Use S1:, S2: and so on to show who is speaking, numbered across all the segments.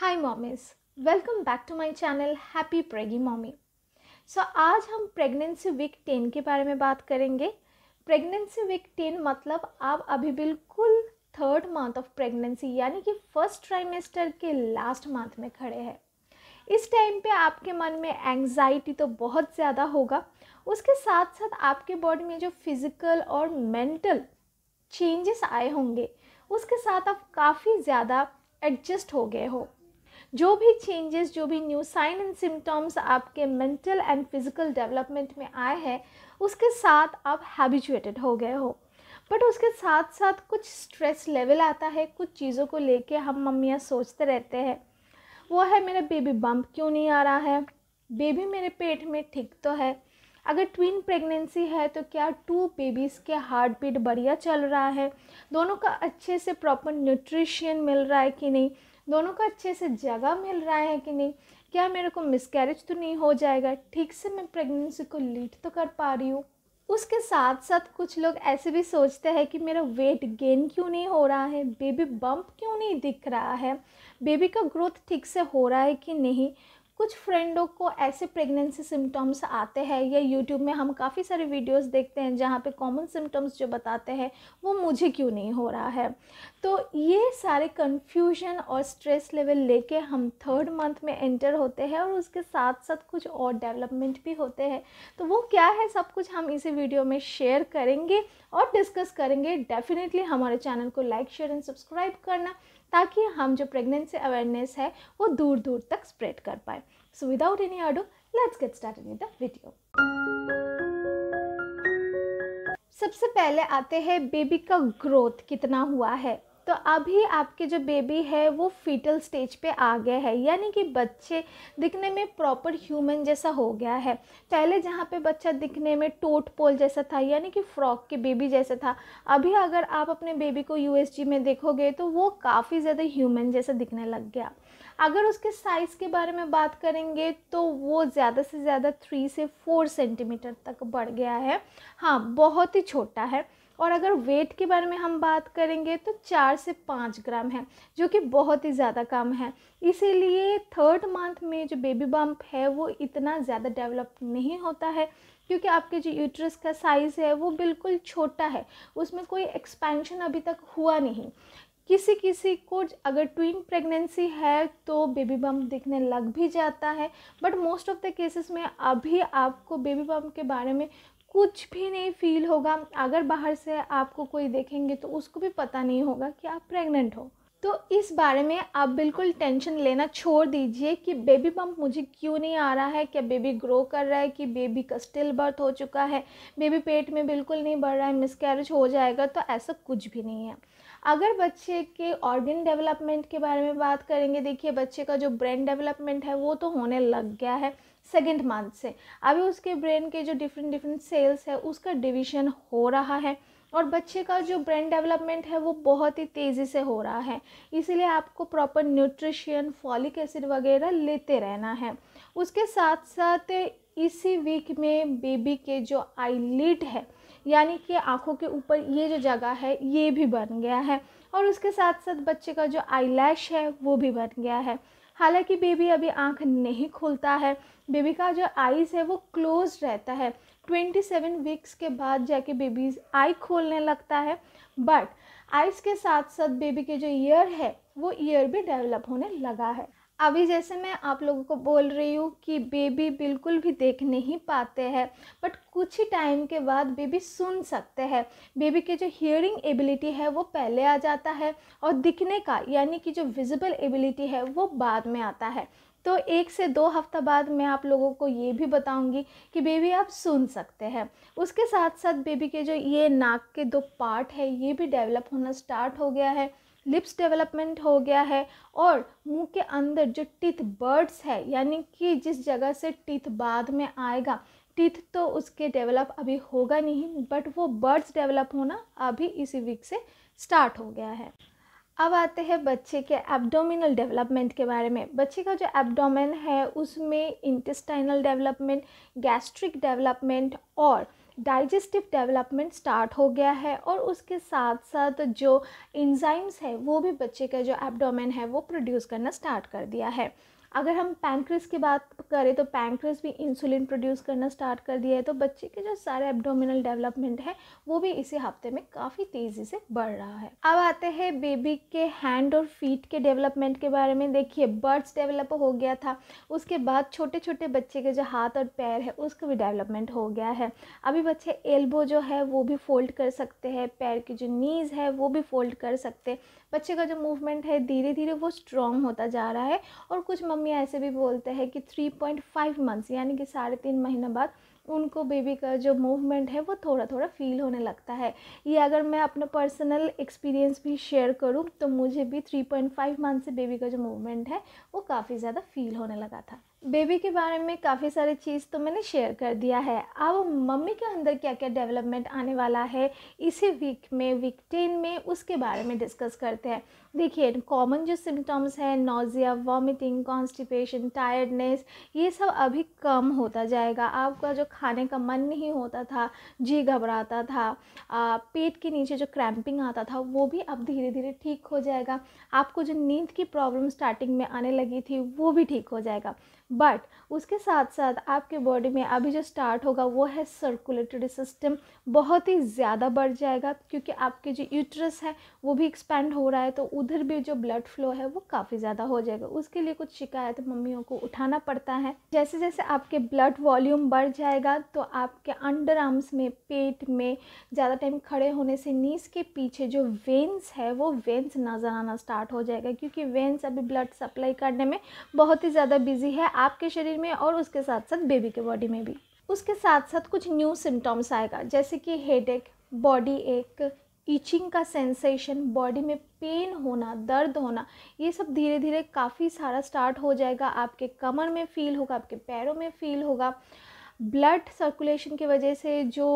S1: hi mommies welcome back to my channel happy preggy mommy so आज हम pregnancy week ten के बारे में बात करेंगे प्रेगनेंसी वीक टेन मतलब आप अभी बिल्कुल थर्ड मंथ ऑफ प्रेगनेंसी यानी कि फर्स्ट ट्राइमेस्टर के लास्ट मंथ में खड़े हैं इस टाइम पे आपके मन में एंग्जाइटी तो बहुत ज़्यादा होगा उसके साथ साथ आपके बॉडी में जो फिज़िकल और मेंटल चेंजेस आए होंगे उसके साथ आप काफ़ी ज़्यादा एडजस्ट हो गए हो जो भी चेंजेस जो भी न्यू साइन एंड सिम्टम्स आपके मेंटल एंड फिज़िकल डेवलपमेंट में आए हैं उसके साथ आप हैबिचुएटेड हो गए हो बट उसके साथ साथ कुछ स्ट्रेस लेवल आता है कुछ चीज़ों को लेके हम मम्मियाँ सोचते रहते हैं वो है मेरा बेबी बम्प क्यों नहीं आ रहा है बेबी मेरे पेट में ठीक तो है अगर ट्विन प्रेगनेंसी है तो क्या टू बेबीज़ के हार्ट बीट बढ़िया चल रहा है दोनों का अच्छे से प्रॉपर न्यूट्रिशन मिल रहा है कि नहीं दोनों को अच्छे से जगह मिल रहा है कि नहीं क्या मेरे को मिसकैरेज तो नहीं हो जाएगा ठीक से मैं प्रेगनेंसी को लीड तो कर पा रही हूँ उसके साथ साथ कुछ लोग ऐसे भी सोचते हैं कि मेरा वेट गेन क्यों नहीं हो रहा है बेबी बम्प क्यों नहीं दिख रहा है बेबी का ग्रोथ ठीक से हो रहा है कि नहीं कुछ फ्रेंडों को ऐसे प्रेगनेंसी सिम्टम्स आते हैं या यूट्यूब में हम काफ़ी सारे वीडियोस देखते हैं जहाँ पे कॉमन सिम्टम्स जो बताते हैं वो मुझे क्यों नहीं हो रहा है तो ये सारे कंफ्यूजन और स्ट्रेस लेवल लेके हम थर्ड मंथ में एंटर होते हैं और उसके साथ साथ कुछ और डेवलपमेंट भी होते हैं तो वो क्या है सब कुछ हम इसी वीडियो में शेयर करेंगे और डिस्कस करेंगे डेफिनेटली हमारे चैनल को लाइक शेयर एंड सब्सक्राइब करना ताकि हम जो प्रेगनेंसी अवेयरनेस है वो दूर दूर तक स्प्रेड कर पाए so without any ado let's get start with the video सबसे पहले आते हैं बेबी का ग्रोथ कितना हुआ है तो अभी आपके जो बेबी है वो फीटल स्टेज पे आ गया है यानी कि बच्चे दिखने में प्रॉपर ह्यूमन जैसा हो गया है पहले जहाँ पे बच्चा दिखने में टोट पोल जैसा था यानी कि फ्रॉक के बेबी जैसा था अभी अगर आप अपने बेबी को यू में देखोगे तो वो काफ़ी ज़्यादा ह्यूमन जैसा दिखने लग गया अगर उसके साइज़ के बारे में बात करेंगे तो वो ज़्यादा से ज़्यादा थ्री से फोर सेंटीमीटर तक बढ़ गया है हाँ बहुत ही छोटा है और अगर वेट के बारे में हम बात करेंगे तो चार से पाँच ग्राम है जो कि बहुत ही ज़्यादा कम है इसीलिए थर्ड मंथ में जो बेबी बम्प है वो इतना ज़्यादा डेवलप नहीं होता है क्योंकि आपके जो यूट्रस का साइज़ है वो बिल्कुल छोटा है उसमें कोई एक्सपेंशन अभी तक हुआ नहीं किसी किसी को अगर ट्विन प्रेगनेंसी है तो बेबी बम्प दिखने लग भी जाता है but most of the cases में अभी आपको बेबी बम्प के बारे में कुछ भी नहीं फील होगा अगर बाहर से आपको कोई देखेंगे तो उसको भी पता नहीं होगा कि आप प्रेग्नेंट हो तो इस बारे में आप बिल्कुल टेंशन लेना छोड़ दीजिए कि बेबी बम्प मुझे क्यों नहीं आ रहा है क्या बेबी ग्रो कर रहा है कि बेबी का स्टिल बर्थ हो चुका है बेबी पेट में बिल्कुल नहीं बढ़ रहा है मिसकैरेज हो जाएगा तो ऐसा कुछ भी नहीं है अगर बच्चे के ऑर्गन डेवलपमेंट के बारे में बात करेंगे देखिए बच्चे का जो ब्रेन डेवलपमेंट है वो तो होने लग गया है सेकेंड मंथ से अभी उसके ब्रेन के जो डिफरेंट डिफरेंट सेल्स है उसका डिवीजन हो रहा है और बच्चे का जो ब्रेन डेवलपमेंट है वो बहुत ही तेज़ी से हो रहा है इसीलिए आपको प्रॉपर न्यूट्रिशन फॉलिक एसिड वगैरह लेते रहना है उसके साथ साथ इसी वीक में बेबी के जो आईलिड है यानी कि आँखों के ऊपर ये जो जगह है ये भी बन गया है और उसके साथ साथ बच्चे का जो आई है वो भी बन गया है हालांकि बेबी अभी आँख नहीं खुलता है बेबी का जो आईज़ है वो क्लोज रहता है ट्वेंटी सेवन वीक्स के बाद जाके बेबी आई खोलने लगता है बट आइज़ के साथ साथ बेबी के जो ईयर है वो ईयर भी डेवलप होने लगा है अभी जैसे मैं आप लोगों को बोल रही हूँ कि बेबी बिल्कुल भी देख नहीं पाते हैं बट कुछ ही टाइम के बाद बेबी सुन सकते हैं बेबी के जो हियरिंग एबिलिटी है वो पहले आ जाता है और दिखने का यानी कि जो विजिबल एबिलिटी है वो बाद में आता है तो एक से दो हफ्ता बाद मैं आप लोगों को ये भी बताऊंगी कि बेबी आप सुन सकते हैं उसके साथ साथ बेबी के जो ये नाक के दो पार्ट है ये भी डेवलप होना स्टार्ट हो गया है लिप्स डेवलपमेंट हो गया है और मुंह के अंदर जो टीथ बर्ड्स है यानी कि जिस जगह से टीथ बाद में आएगा टीथ तो उसके डेवलप अभी होगा नहीं बट वो बर्ड्स डेवलप होना अभी इसी वीक से स्टार्ट हो गया है अब आते हैं बच्चे के एब्डोमिनल डेवलपमेंट के बारे में बच्चे का जो एब्डोमेन है उसमें इंटेस्टाइनल डेवलपमेंट गैस्ट्रिक डेवलपमेंट और डाइजेस्टिव डेवलपमेंट स्टार्ट हो गया है और उसके साथ साथ जो इंजाइम्स है वो भी बच्चे का जो एबडोमेन है वो प्रोड्यूस करना स्टार्ट कर दिया है अगर हम पैंक्रिस की बात करें तो पैंक्रिस भी इंसुलिन प्रोड्यूस करना स्टार्ट कर दिया है तो बच्चे के जो सारे एब्डोमिनल डेवलपमेंट है वो भी इसी हफ्ते में काफ़ी तेज़ी से बढ़ रहा है अब आते हैं बेबी के हैंड और फीट के डेवलपमेंट के बारे में देखिए बर्ड्स डेवलप हो गया था उसके बाद छोटे छोटे बच्चे के जो हाथ और पैर है उसका भी डेवलपमेंट हो गया है अभी बच्चे एल्बो जो है वो भी फोल्ड कर सकते हैं पैर की जो नीज़ है वो भी फोल्ड कर सकते हैं बच्चे का जो मूवमेंट है धीरे धीरे वो स्ट्रॉन्ग होता जा रहा है और कुछ हम ये ऐसे भी बोलते हैं कि थ्री पॉइंट फाइव मंथ्स यानी कि साढ़े तीन महीने बाद उनको बेबी का जो मूवमेंट है वो थोड़ा थोड़ा फील होने लगता है ये अगर मैं अपना पर्सनल एक्सपीरियंस भी शेयर करूँ तो मुझे भी थ्री पॉइंट फाइव मंथ से बेबी का जो मूवमेंट है वो काफ़ी ज़्यादा फील होने लगा था बेबी के बारे में काफ़ी सारी चीज़ तो मैंने शेयर कर दिया है अब मम्मी के अंदर क्या क्या डेवलपमेंट आने वाला है इसी वीक में वीक टेन में उसके बारे में डिस्कस करते हैं देखिए कॉमन जो सिम्टम्स हैं नोज़िया वॉमिटिंग कॉन्स्टिपेशन टायर्डनेस ये सब अभी कम होता जाएगा आपका जो खाने का मन नहीं होता था जी घबराता था आ, पेट के नीचे जो क्रैम्पिंग आता था वो भी अब धीरे धीरे ठीक हो जाएगा आपको जो नींद की प्रॉब्लम स्टार्टिंग में आने लगी थी वो भी ठीक हो जाएगा बट उसके साथ साथ आपके बॉडी में अभी जो स्टार्ट होगा वो है सर्कुलेटरी सिस्टम बहुत ही ज़्यादा बढ़ जाएगा क्योंकि आपके जो यूट्रस है वो भी एक्सपेंड हो रहा है तो उधर भी जो ब्लड फ्लो है वो काफ़ी ज़्यादा हो जाएगा उसके लिए कुछ शिकायत मम्मियों को उठाना पड़ता है जैसे जैसे आपके ब्लड वॉल्यूम बढ़ जाएगा तो आपके अंडर आर्म्स में पेट में ज़्यादा टाइम खड़े होने से नीस के पीछे जो वेंस है वो वेंस नज़र आना स्टार्ट हो जाएगा क्योंकि वेंस अभी ब्लड सप्लाई करने में बहुत ही ज़्यादा बिजी है आपके शरीर में और उसके साथ साथ बेबी के बॉडी में भी उसके साथ साथ कुछ न्यू सिम्टम्स आएगा जैसे कि हेड एक बॉडी एक ईचिंग का सेंसेशन बॉडी में पेन होना दर्द होना ये सब धीरे धीरे काफ़ी सारा स्टार्ट हो जाएगा आपके कमर में फील होगा आपके पैरों में फील होगा ब्लड सर्कुलेशन की वजह से जो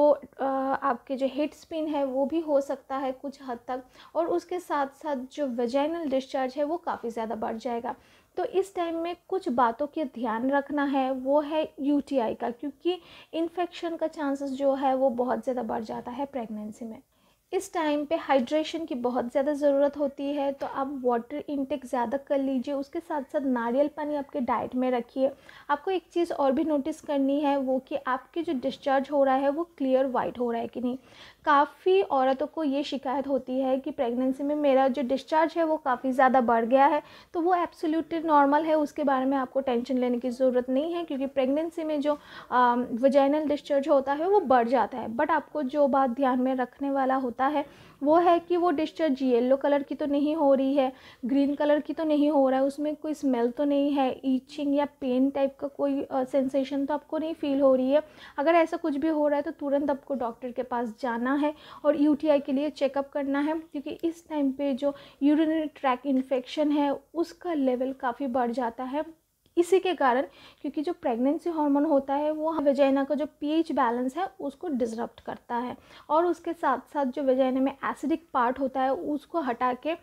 S1: आपके जो हेड स्पिन है वो भी हो सकता है कुछ हद तक और उसके साथ साथ जो वेजाइनल डिस्चार्ज है वो काफ़ी ज़्यादा बढ़ जाएगा तो इस टाइम में कुछ बातों के ध्यान रखना है वो है यूटीआई का क्योंकि इन्फेक्शन का चांसेस जो है वो बहुत ज़्यादा बढ़ जाता है प्रेगनेंसी में इस टाइम पे हाइड्रेशन की बहुत ज़्यादा ज़रूरत होती है तो आप वाटर इंटेक ज़्यादा कर लीजिए उसके साथ साथ नारियल पानी आपके डाइट में रखिए आपको एक चीज़ और भी नोटिस करनी है वो कि आपके जो डिस्चार्ज हो रहा है वो क्लियर वाइट हो रहा है कि नहीं काफ़ी औरतों को ये शिकायत होती है कि प्रेगनेंसी में मेरा जो डिस्चार्ज है वो काफ़ी ज़्यादा बढ़ गया है तो वो एब्सोल्यूटली नॉर्मल है उसके बारे में आपको टेंशन लेने की ज़रूरत नहीं है क्योंकि प्रेगनेंसी में जो वजाइनल डिस्चार्ज होता है वो बढ़ जाता है बट आपको जो बात ध्यान में रखने वाला होता है वो है कि वो डिस्चार्ज येलो कलर की तो नहीं हो रही है ग्रीन कलर की तो नहीं हो रहा है उसमें कोई स्मेल तो नहीं है ईचिंग या पेन टाइप का कोई सेंसेशन तो आपको नहीं फील हो रही है अगर ऐसा कुछ भी हो रहा है तो तुरंत आपको डॉक्टर के पास जाना है और यू के लिए चेकअप करना है क्योंकि इस टाइम पर जो यूरिन ट्रैक इन्फेक्शन है उसका लेवल काफ़ी बढ़ जाता है इसी के कारण क्योंकि जो प्रेगनेंसी हार्मोन होता है वो वेजाइना का जो पीएच बैलेंस है उसको डिसरप्ट करता है और उसके साथ साथ जो वेजाइना में एसिडिक पार्ट होता है उसको हटा के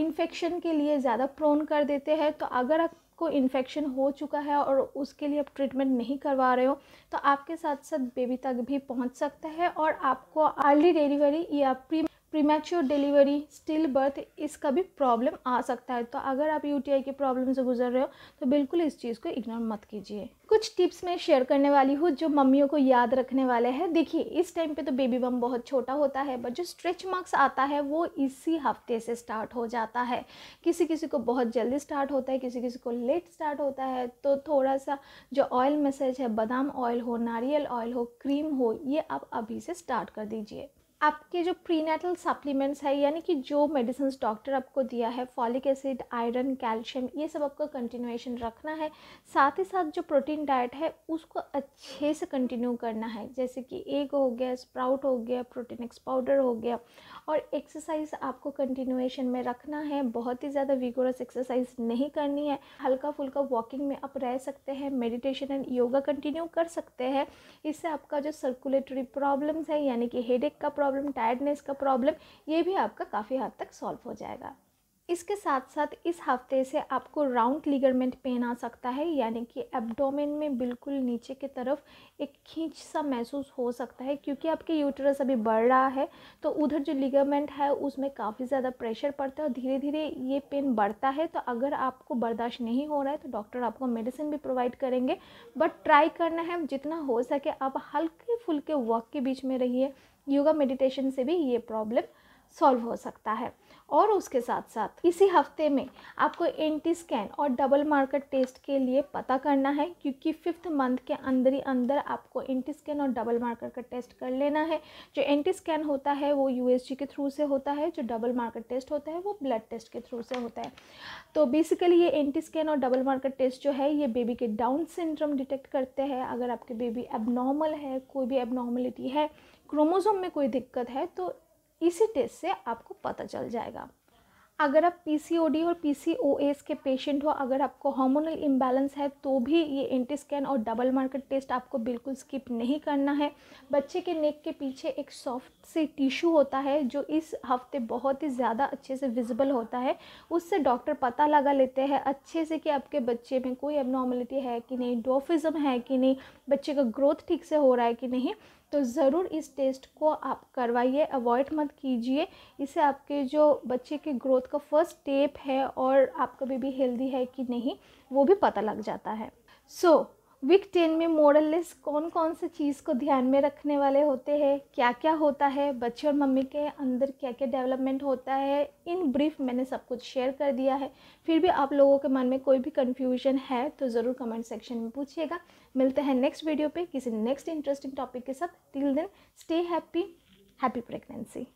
S1: इन्फेक्शन के लिए ज़्यादा प्रोन कर देते हैं तो अगर आपको इन्फेक्शन हो चुका है और उसके लिए आप ट्रीटमेंट नहीं करवा रहे हो तो आपके साथ साथ बेबी तक भी पहुँच सकता है और आपको अर्ली डिलीवरी या pre premature delivery still birth इसका भी प्रॉब्लम आ सकता है तो अगर आप यूटीआई की प्रॉब्लम से गुजर रहे हो तो बिल्कुल इस चीज़ को इग्नोर मत कीजिए कुछ टिप्स मैं शेयर करने वाली हूँ जो मम्मियों को याद रखने वाले हैं देखिए इस टाइम पे तो बेबी बम बहुत छोटा होता है बट जो स्ट्रेच मार्क्स आता है वो इसी हफ्ते से स्टार्ट हो जाता है किसी किसी को बहुत जल्दी स्टार्ट होता है किसी किसी को लेट स्टार्ट होता है तो थोड़ा सा जो ऑयल मैसेज है बादाम ऑयल हो नारियल ऑयल हो क्रीम हो ये आप अभी से स्टार्ट कर दीजिए आपके जो प्रीनेटल सप्लीमेंट्स है यानी कि जो मेडिसिन डॉक्टर आपको दिया है फॉलिक एसिड आयरन कैल्शियम ये सब आपको कंटिन्यूएशन रखना है साथ ही साथ जो प्रोटीन डाइट है उसको अच्छे से कंटिन्यू करना है जैसे कि एग हो गया स्प्राउट हो गया प्रोटीन एक्स पाउडर हो गया और एक्सरसाइज आपको कंटिन्यूएशन में रखना है बहुत ही ज़्यादा विगोरस एक्सरसाइज नहीं करनी है हल्का फुल्का वॉकिंग में आप रह सकते हैं मेडिटेशन एंड योगा कंटिन्यू कर सकते हैं इससे आपका जो सर्कुलेटरी प्रॉब्लम्स है यानी कि हेड का प्रॉब्लम प्रॉब्लम टायर्डनेस का प्रॉब्लम ये भी आपका काफ़ी हद तक सॉल्व हो जाएगा इसके साथ साथ इस हफ्ते से आपको राउंड लिगरमेंट पेन आ सकता है यानी कि एब्डोमेन में बिल्कुल नीचे की तरफ एक खींच सा महसूस हो सकता है क्योंकि आपके यूटरस अभी बढ़ रहा है तो उधर जो लिगरमेंट है उसमें काफ़ी ज़्यादा प्रेशर पड़ता है और धीरे धीरे ये पेन बढ़ता है तो अगर आपको बर्दाश्त नहीं हो रहा है तो डॉक्टर आपको मेडिसिन भी प्रोवाइड करेंगे बट ट्राई करना है जितना हो सके आप हल्के फुल्के वॉक के बीच में रहिए योगा मेडिटेशन से भी ये प्रॉब्लम सॉल्व हो सकता है और उसके साथ साथ इसी हफ्ते में आपको एंटी स्कैन और डबल मार्कर टेस्ट के लिए पता करना है क्योंकि फिफ्थ मंथ के अंदर ही अंदर आपको एंटी स्कैन और डबल मार्कर का टेस्ट कर लेना है जो एंटी स्कैन होता है वो यूएसजी के थ्रू से होता है जो डबल मार्कर टेस्ट होता है वो ब्लड टेस्ट के थ्रू से होता है तो बेसिकली ये एंटी स्कैन और डबल मार्कर टेस्ट जो है ये बेबी के डाउन सिंड्रोम डिटेक्ट करते हैं अगर आपके बेबी एबनॉर्मल है कोई भी एबनॉर्मलिटी है क्रोमोसोम में कोई दिक्कत है तो इसी टेस्ट से आपको पता चल जाएगा अगर आप पी और पी के पेशेंट हो अगर आपको हार्मोनल इम्बैलेंस है तो भी ये एंटी स्कैन और डबल मार्केट टेस्ट आपको बिल्कुल स्किप नहीं करना है बच्चे के नेक के पीछे एक सॉफ्ट से टिश्यू होता है जो इस हफ्ते बहुत ही ज़्यादा अच्छे से विजिबल होता है उससे डॉक्टर पता लगा लेते हैं अच्छे से कि आपके बच्चे में कोई एबनॉर्मलिटी है कि नहीं डोफिज़म है कि नहीं बच्चे का ग्रोथ ठीक से हो रहा है कि नहीं तो ज़रूर इस टेस्ट को आप करवाइए अवॉइड मत कीजिए इससे आपके जो बच्चे के ग्रोथ का फर्स्ट स्टेप है और आपका बेबी हेल्दी है कि नहीं वो भी पता लग जाता है सो so, वीक टेन में मोरल लेस कौन कौन से चीज़ को ध्यान में रखने वाले होते हैं क्या क्या होता है बच्चे और मम्मी के अंदर क्या क्या डेवलपमेंट होता है इन ब्रीफ मैंने सब कुछ शेयर कर दिया है फिर भी आप लोगों के मन में कोई भी कन्फ्यूजन है तो ज़रूर कमेंट सेक्शन में पूछिएगा मिलते हैं नेक्स्ट वीडियो पर किसी नेक्स्ट इंटरेस्टिंग टॉपिक के साथ till then stay happy happy pregnancy